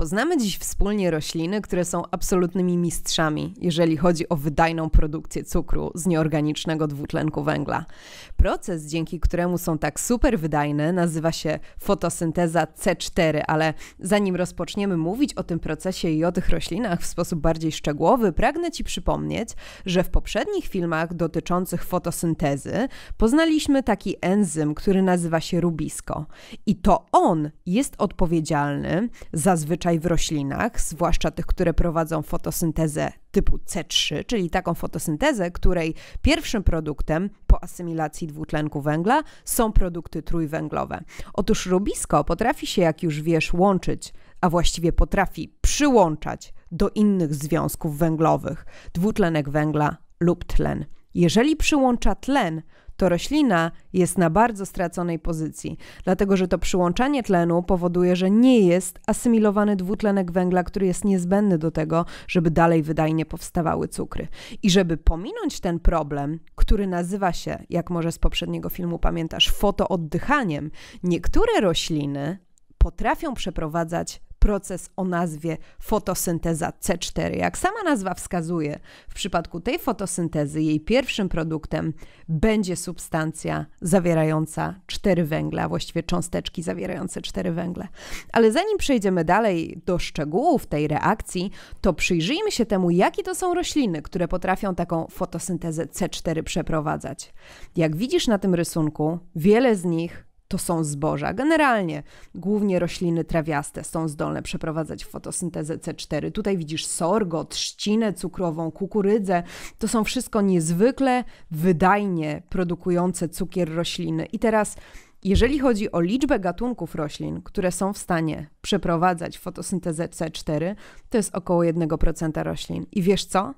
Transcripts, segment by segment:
Poznamy dziś wspólnie rośliny, które są absolutnymi mistrzami, jeżeli chodzi o wydajną produkcję cukru z nieorganicznego dwutlenku węgla. Proces, dzięki któremu są tak super wydajne, nazywa się fotosynteza C4, ale zanim rozpoczniemy mówić o tym procesie i o tych roślinach w sposób bardziej szczegółowy, pragnę Ci przypomnieć, że w poprzednich filmach dotyczących fotosyntezy poznaliśmy taki enzym, który nazywa się rubisko. I to on jest odpowiedzialny za zazwyczaj w roślinach, zwłaszcza tych, które prowadzą fotosyntezę typu C3, czyli taką fotosyntezę, której pierwszym produktem po asymilacji dwutlenku węgla są produkty trójwęglowe. Otóż rubisko potrafi się, jak już wiesz, łączyć, a właściwie potrafi przyłączać do innych związków węglowych dwutlenek węgla lub tlen. Jeżeli przyłącza tlen, to roślina jest na bardzo straconej pozycji, dlatego że to przyłączanie tlenu powoduje, że nie jest asymilowany dwutlenek węgla, który jest niezbędny do tego, żeby dalej wydajnie powstawały cukry. I żeby pominąć ten problem, który nazywa się, jak może z poprzedniego filmu pamiętasz, fotooddychaniem, niektóre rośliny potrafią przeprowadzać proces o nazwie fotosynteza C4. Jak sama nazwa wskazuje, w przypadku tej fotosyntezy jej pierwszym produktem będzie substancja zawierająca cztery a właściwie cząsteczki zawierające cztery węgle. Ale zanim przejdziemy dalej do szczegółów tej reakcji, to przyjrzyjmy się temu, jakie to są rośliny, które potrafią taką fotosyntezę C4 przeprowadzać. Jak widzisz na tym rysunku, wiele z nich to są zboża. Generalnie głównie rośliny trawiaste są zdolne przeprowadzać fotosyntezę C4. Tutaj widzisz sorgo, trzcinę cukrową, kukurydzę. To są wszystko niezwykle wydajnie produkujące cukier rośliny. I teraz jeżeli chodzi o liczbę gatunków roślin, które są w stanie przeprowadzać fotosyntezę C4, to jest około 1% roślin. I wiesz co?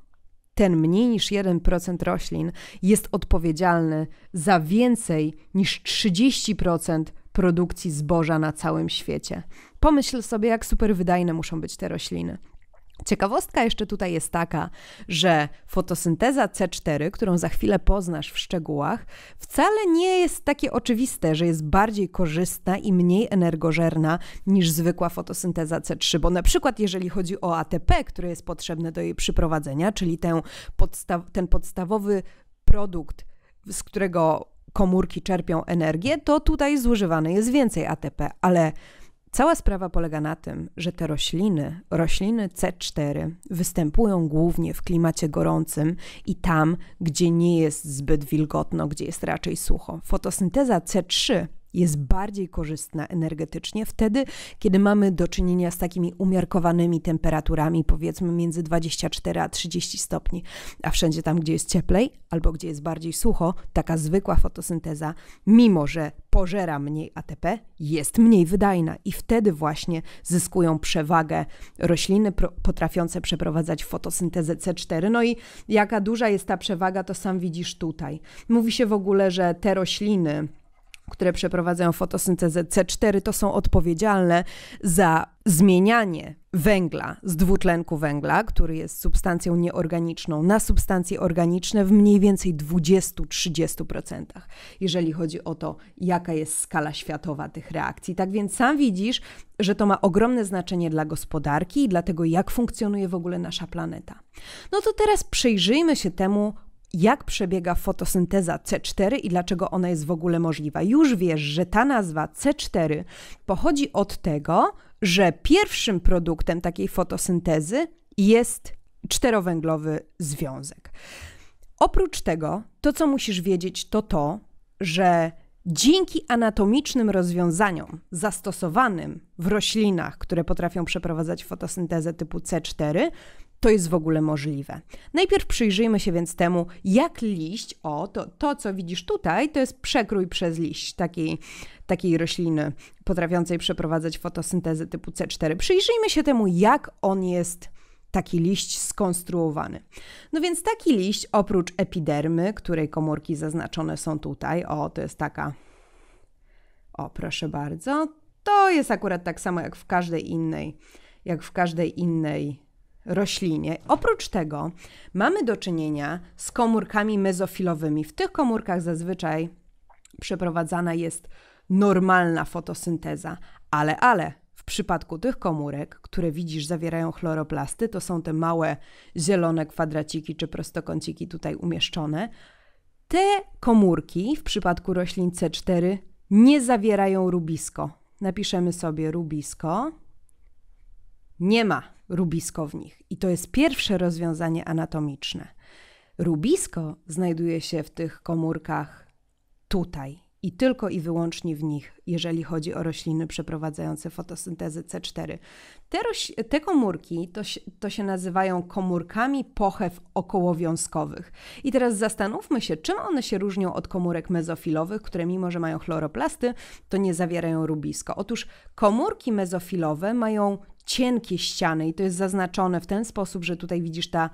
ten mniej niż 1% roślin jest odpowiedzialny za więcej niż 30% produkcji zboża na całym świecie. Pomyśl sobie, jak super wydajne muszą być te rośliny. Ciekawostka jeszcze tutaj jest taka, że fotosynteza C4, którą za chwilę poznasz w szczegółach, wcale nie jest takie oczywiste, że jest bardziej korzystna i mniej energożerna niż zwykła fotosynteza C3, bo na przykład jeżeli chodzi o ATP, które jest potrzebne do jej przyprowadzenia, czyli ten, podsta ten podstawowy produkt, z którego komórki czerpią energię, to tutaj zużywane jest więcej ATP, ale Cała sprawa polega na tym, że te rośliny, rośliny C4, występują głównie w klimacie gorącym i tam, gdzie nie jest zbyt wilgotno, gdzie jest raczej sucho. Fotosynteza C3 jest bardziej korzystna energetycznie wtedy, kiedy mamy do czynienia z takimi umiarkowanymi temperaturami, powiedzmy między 24 a 30 stopni, a wszędzie tam, gdzie jest cieplej albo gdzie jest bardziej sucho, taka zwykła fotosynteza, mimo że pożera mniej ATP, jest mniej wydajna i wtedy właśnie zyskują przewagę rośliny potrafiące przeprowadzać fotosyntezę C4. No i jaka duża jest ta przewaga, to sam widzisz tutaj. Mówi się w ogóle, że te rośliny, które przeprowadzają fotosyntezę C4, to są odpowiedzialne za zmienianie węgla z dwutlenku węgla, który jest substancją nieorganiczną, na substancje organiczne w mniej więcej 20-30%, jeżeli chodzi o to, jaka jest skala światowa tych reakcji. Tak więc sam widzisz, że to ma ogromne znaczenie dla gospodarki i dla tego, jak funkcjonuje w ogóle nasza planeta. No to teraz przyjrzyjmy się temu, jak przebiega fotosynteza C4 i dlaczego ona jest w ogóle możliwa. Już wiesz, że ta nazwa C4 pochodzi od tego, że pierwszym produktem takiej fotosyntezy jest czterowęglowy związek. Oprócz tego, to co musisz wiedzieć, to to, że dzięki anatomicznym rozwiązaniom zastosowanym w roślinach, które potrafią przeprowadzać fotosyntezę typu C4, to jest w ogóle możliwe. Najpierw przyjrzyjmy się więc temu, jak liść, o to, to co widzisz tutaj, to jest przekrój przez liść takiej, takiej rośliny potrafiącej przeprowadzać fotosyntezę typu C4. Przyjrzyjmy się temu, jak on jest taki liść skonstruowany. No więc taki liść oprócz epidermy, której komórki zaznaczone są tutaj, o to jest taka, o proszę bardzo, to jest akurat tak samo jak w każdej innej, jak w każdej innej roślinie. Oprócz tego mamy do czynienia z komórkami mezofilowymi. W tych komórkach zazwyczaj przeprowadzana jest normalna fotosynteza, ale ale w przypadku tych komórek, które widzisz zawierają chloroplasty, to są te małe zielone kwadraciki czy prostokąciki tutaj umieszczone. Te komórki w przypadku roślin C4 nie zawierają rubisko. Napiszemy sobie rubisko. Nie ma rubisko w nich. I to jest pierwsze rozwiązanie anatomiczne. Rubisko znajduje się w tych komórkach tutaj i tylko i wyłącznie w nich, jeżeli chodzi o rośliny przeprowadzające fotosyntezę C4. Te, te komórki to, to się nazywają komórkami pochew okołowiązkowych. I teraz zastanówmy się, czym one się różnią od komórek mezofilowych, które mimo, że mają chloroplasty, to nie zawierają rubisko. Otóż komórki mezofilowe mają cienkie ściany i to jest zaznaczone w ten sposób, że tutaj widzisz ta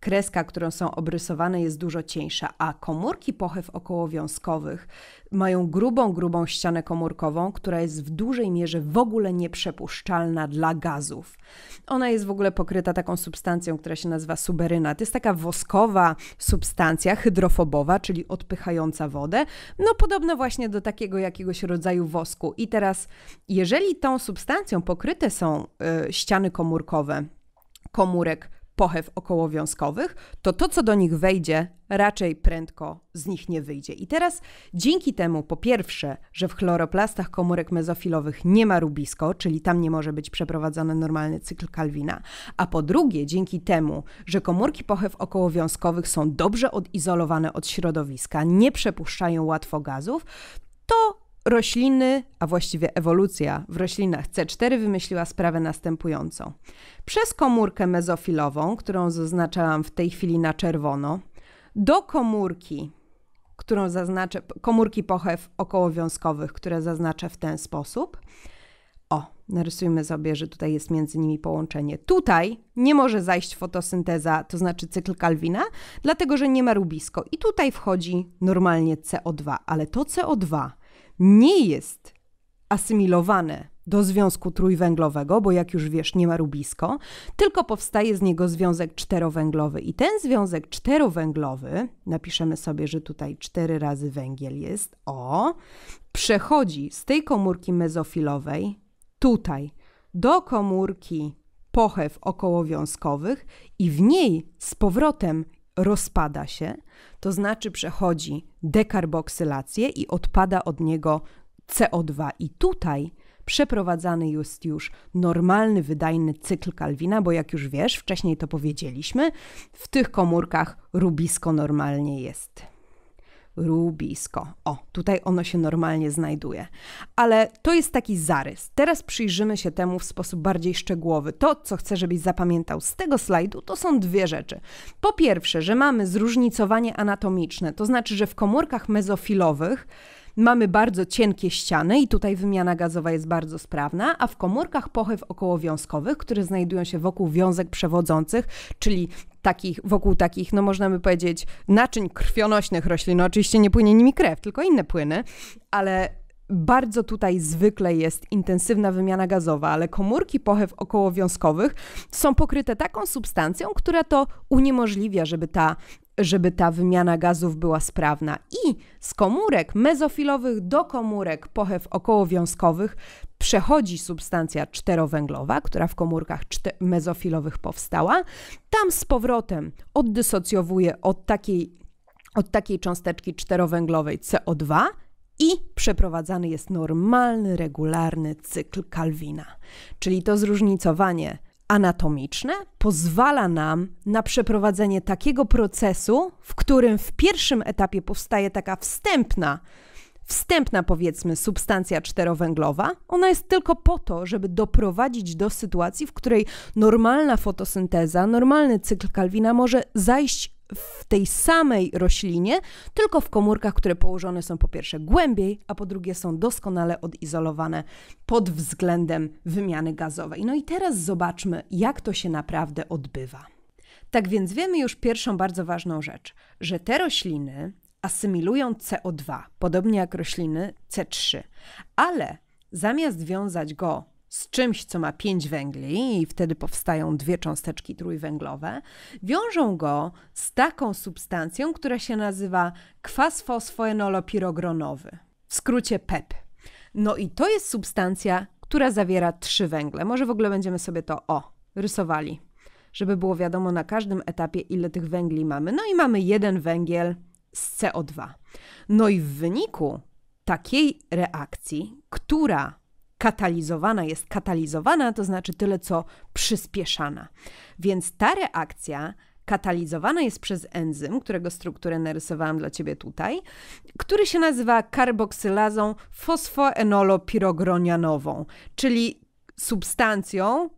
kreska, którą są obrysowane, jest dużo cieńsza, a komórki pochew okołowiązkowych mają grubą, grubą ścianę komórkową, która jest w dużej mierze w ogóle nieprzepuszczalna dla gazów. Ona jest w ogóle pokryta taką substancją, która się nazywa suberyna. To jest taka woskowa substancja hydrofobowa, czyli odpychająca wodę, no podobna właśnie do takiego jakiegoś rodzaju wosku. I teraz, jeżeli tą substancją pokryte są y, ściany komórkowe, komórek pochew okołowiązkowych, to to, co do nich wejdzie, raczej prędko z nich nie wyjdzie. I teraz dzięki temu, po pierwsze, że w chloroplastach komórek mezofilowych nie ma rubisko, czyli tam nie może być przeprowadzony normalny cykl Kalwina, a po drugie, dzięki temu, że komórki pochew okołowiązkowych są dobrze odizolowane od środowiska, nie przepuszczają łatwo gazów, to Rośliny, a właściwie ewolucja w roślinach C4 wymyśliła sprawę następującą. Przez komórkę mezofilową, którą zaznaczałam w tej chwili na czerwono, do komórki, którą zaznaczę, komórki pochew okołowiązkowych, które zaznaczę w ten sposób. O, narysujmy sobie, że tutaj jest między nimi połączenie. Tutaj nie może zajść fotosynteza, to znaczy cykl Kalwina, dlatego że nie ma rubisko. I tutaj wchodzi normalnie CO2, ale to CO2 nie jest asymilowane do związku trójwęglowego, bo jak już wiesz, nie ma rubisko, tylko powstaje z niego związek czterowęglowy. I ten związek czterowęglowy, napiszemy sobie, że tutaj cztery razy węgiel jest, o, przechodzi z tej komórki mezofilowej tutaj do komórki pochew okołowiązkowych i w niej z powrotem rozpada się, to znaczy przechodzi dekarboksylację i odpada od niego CO2. I tutaj przeprowadzany jest już normalny, wydajny cykl Kalwina, bo jak już wiesz, wcześniej to powiedzieliśmy, w tych komórkach rubisko normalnie jest rubisko. O, tutaj ono się normalnie znajduje. Ale to jest taki zarys. Teraz przyjrzymy się temu w sposób bardziej szczegółowy. To, co chcę, żebyś zapamiętał z tego slajdu, to są dwie rzeczy. Po pierwsze, że mamy zróżnicowanie anatomiczne, to znaczy, że w komórkach mezofilowych mamy bardzo cienkie ściany i tutaj wymiana gazowa jest bardzo sprawna, a w komórkach pochyw okołowiązkowych, które znajdują się wokół wiązek przewodzących, czyli takich, wokół takich, no można by powiedzieć, naczyń krwionośnych roślin. No oczywiście nie płynie nimi krew, tylko inne płyny, ale bardzo tutaj zwykle jest intensywna wymiana gazowa, ale komórki pochew okołowiązkowych są pokryte taką substancją, która to uniemożliwia, żeby ta żeby ta wymiana gazów była sprawna. I z komórek mezofilowych do komórek pochew okołowiązkowych przechodzi substancja czterowęglowa, która w komórkach mezofilowych powstała. Tam z powrotem oddysocjowuje od takiej, od takiej cząsteczki czterowęglowej CO2 i przeprowadzany jest normalny, regularny cykl Kalwina. Czyli to zróżnicowanie anatomiczne pozwala nam na przeprowadzenie takiego procesu, w którym w pierwszym etapie powstaje taka wstępna, wstępna powiedzmy substancja czterowęglowa. Ona jest tylko po to, żeby doprowadzić do sytuacji, w której normalna fotosynteza, normalny cykl Kalwina może zajść w tej samej roślinie, tylko w komórkach, które położone są po pierwsze głębiej, a po drugie są doskonale odizolowane pod względem wymiany gazowej. No i teraz zobaczmy, jak to się naprawdę odbywa. Tak więc wiemy już pierwszą bardzo ważną rzecz, że te rośliny asymilują CO2, podobnie jak rośliny C3, ale zamiast wiązać go z czymś, co ma pięć węgli, i wtedy powstają dwie cząsteczki trójwęglowe, wiążą go z taką substancją, która się nazywa kwas fosfoenolopirogronowy, w skrócie PEP. E no i to jest substancja, która zawiera trzy węgle. Może w ogóle będziemy sobie to o rysowali, żeby było wiadomo na każdym etapie, ile tych węgli mamy. No i mamy jeden węgiel z CO2. No i w wyniku takiej reakcji, która katalizowana jest katalizowana, to znaczy tyle co przyspieszana. Więc ta reakcja katalizowana jest przez enzym, którego strukturę narysowałam dla Ciebie tutaj, który się nazywa karboksylazą fosfoenolopirogronianową, czyli substancją,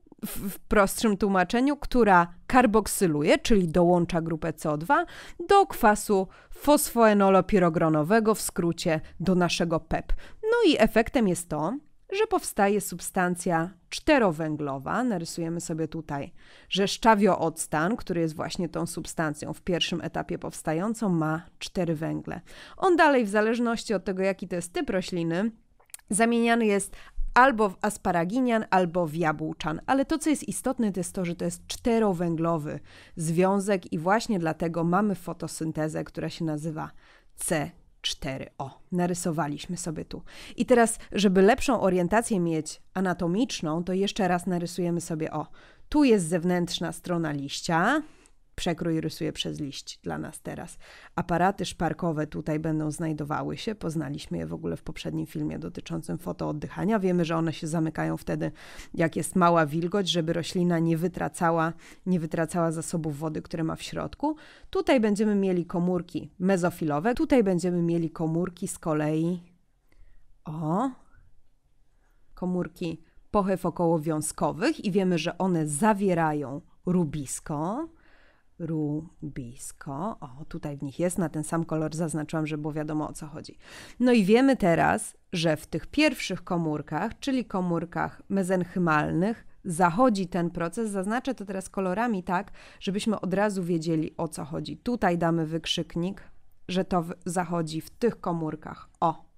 w prostszym tłumaczeniu, która karboksyluje, czyli dołącza grupę CO2 do kwasu fosfoenolopirogronowego, w skrócie do naszego PEP. E no i efektem jest to, że powstaje substancja czterowęglowa. Narysujemy sobie tutaj, że szczawioodstan, który jest właśnie tą substancją w pierwszym etapie powstającą, ma cztery węgle. On dalej, w zależności od tego, jaki to jest typ rośliny, zamieniany jest albo w asparaginian, albo w jabłczan. Ale to, co jest istotne, to jest to, że to jest czterowęglowy związek i właśnie dlatego mamy fotosyntezę, która się nazywa C 4. O, narysowaliśmy sobie tu. I teraz, żeby lepszą orientację mieć anatomiczną, to jeszcze raz narysujemy sobie o. Tu jest zewnętrzna strona liścia, przekrój rysuje przez liść dla nas teraz. Aparaty szparkowe tutaj będą znajdowały się, poznaliśmy je w ogóle w poprzednim filmie dotyczącym fotooddychania. Wiemy, że one się zamykają wtedy, jak jest mała wilgoć, żeby roślina nie wytracała, nie wytracała zasobów wody, które ma w środku. Tutaj będziemy mieli komórki mezofilowe, tutaj będziemy mieli komórki z kolei o komórki pochew okołowiązkowych i wiemy, że one zawierają rubisko, rubisko. O, tutaj w nich jest, na ten sam kolor zaznaczyłam, żeby było wiadomo o co chodzi. No i wiemy teraz, że w tych pierwszych komórkach, czyli komórkach mezenchymalnych, zachodzi ten proces. Zaznaczę to teraz kolorami tak, żebyśmy od razu wiedzieli o co chodzi. Tutaj damy wykrzyknik, że to zachodzi w tych komórkach. O!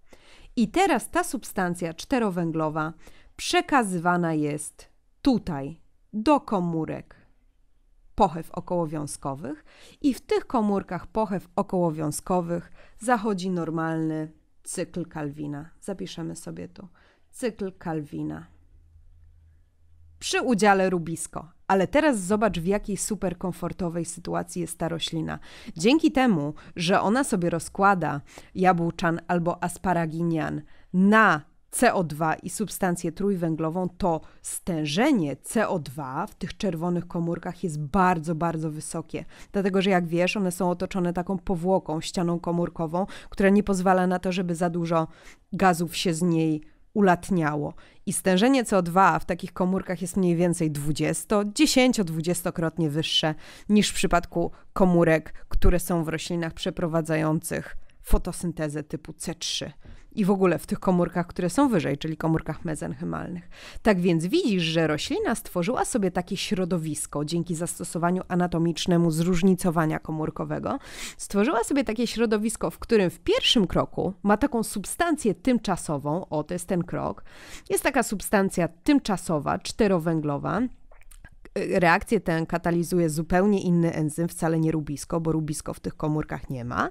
I teraz ta substancja czterowęglowa przekazywana jest tutaj, do komórek pochew okołowiązkowych i w tych komórkach pochew okołowiązkowych zachodzi normalny cykl Kalwina. Zapiszemy sobie tu cykl Kalwina. Przy udziale rubisko. Ale teraz zobacz, w jakiej super komfortowej sytuacji jest ta roślina. Dzięki temu, że ona sobie rozkłada jabłczan albo asparaginian na CO2 i substancję trójwęglową, to stężenie CO2 w tych czerwonych komórkach jest bardzo, bardzo wysokie. Dlatego, że jak wiesz, one są otoczone taką powłoką, ścianą komórkową, która nie pozwala na to, żeby za dużo gazów się z niej ulatniało. I stężenie CO2 w takich komórkach jest mniej więcej 20, 10-20-krotnie wyższe niż w przypadku komórek, które są w roślinach przeprowadzających fotosyntezę typu C3 i w ogóle w tych komórkach, które są wyżej, czyli komórkach mezenchymalnych. Tak więc widzisz, że roślina stworzyła sobie takie środowisko dzięki zastosowaniu anatomicznemu zróżnicowania komórkowego. Stworzyła sobie takie środowisko, w którym w pierwszym kroku ma taką substancję tymczasową, o to jest ten krok. Jest taka substancja tymczasowa, czterowęglowa reakcję tę katalizuje zupełnie inny enzym, wcale nie rubisko, bo rubisko w tych komórkach nie ma.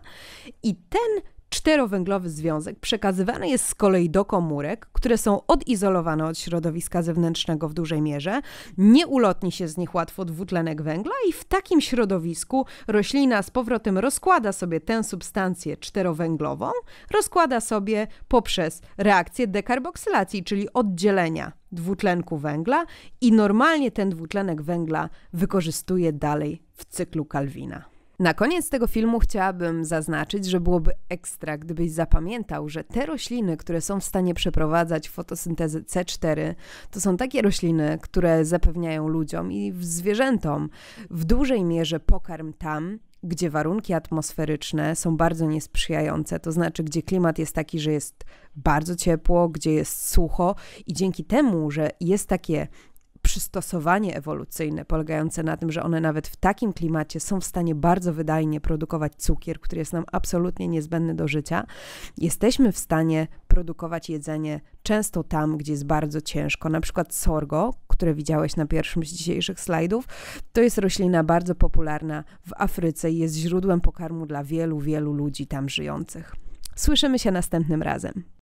I ten Czterowęglowy związek przekazywany jest z kolei do komórek, które są odizolowane od środowiska zewnętrznego w dużej mierze, nie ulotni się z nich łatwo dwutlenek węgla i w takim środowisku roślina z powrotem rozkłada sobie tę substancję czterowęglową, rozkłada sobie poprzez reakcję dekarboksylacji, czyli oddzielenia dwutlenku węgla i normalnie ten dwutlenek węgla wykorzystuje dalej w cyklu Kalwina. Na koniec tego filmu chciałabym zaznaczyć, że byłoby ekstra, gdybyś zapamiętał, że te rośliny, które są w stanie przeprowadzać fotosyntezę C4, to są takie rośliny, które zapewniają ludziom i zwierzętom w dużej mierze pokarm tam, gdzie warunki atmosferyczne są bardzo niesprzyjające, to znaczy, gdzie klimat jest taki, że jest bardzo ciepło, gdzie jest sucho, i dzięki temu, że jest takie przystosowanie ewolucyjne, polegające na tym, że one nawet w takim klimacie są w stanie bardzo wydajnie produkować cukier, który jest nam absolutnie niezbędny do życia, jesteśmy w stanie produkować jedzenie często tam, gdzie jest bardzo ciężko. Na przykład sorgo, które widziałeś na pierwszym z dzisiejszych slajdów, to jest roślina bardzo popularna w Afryce i jest źródłem pokarmu dla wielu, wielu ludzi tam żyjących. Słyszymy się następnym razem.